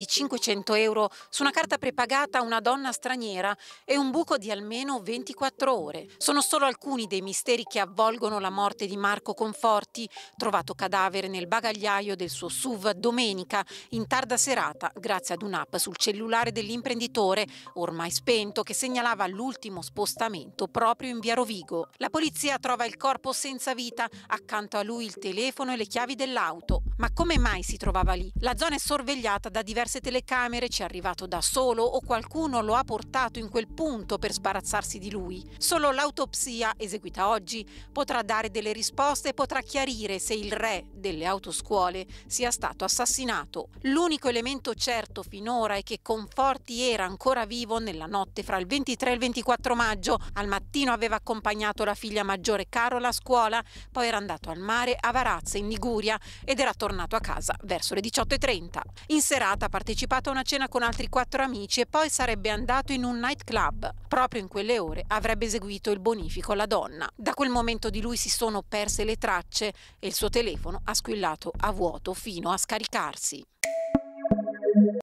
I 500 euro su una carta prepagata a una donna straniera e un buco di almeno 24 ore. Sono solo alcuni dei misteri che avvolgono la morte di Marco Conforti, trovato cadavere nel bagagliaio del suo SUV domenica in tarda serata grazie ad un'app sul cellulare dell'imprenditore, ormai spento, che segnalava l'ultimo spostamento proprio in via Rovigo. La polizia trova il corpo senza vita, accanto a lui il telefono e le chiavi dell'auto. Ma come mai si trovava lì? La zona è sorvegliata da diversi diverse telecamere, ci è arrivato da solo o qualcuno lo ha portato in quel punto per sbarazzarsi di lui. Solo l'autopsia eseguita oggi potrà dare delle risposte e potrà chiarire se il re delle autoscuole sia stato assassinato. L'unico elemento certo finora è che Conforti era ancora vivo nella notte fra il 23 e il 24 maggio. Al mattino aveva accompagnato la figlia maggiore Carola a scuola, poi era andato al mare a Varazze in Liguria ed era tornato a casa verso le 18.30. In serata partecipato a una cena con altri quattro amici e poi sarebbe andato in un nightclub. Proprio in quelle ore avrebbe eseguito il bonifico alla donna. Da quel momento di lui si sono perse le tracce e il suo telefono ha squillato a vuoto fino a scaricarsi.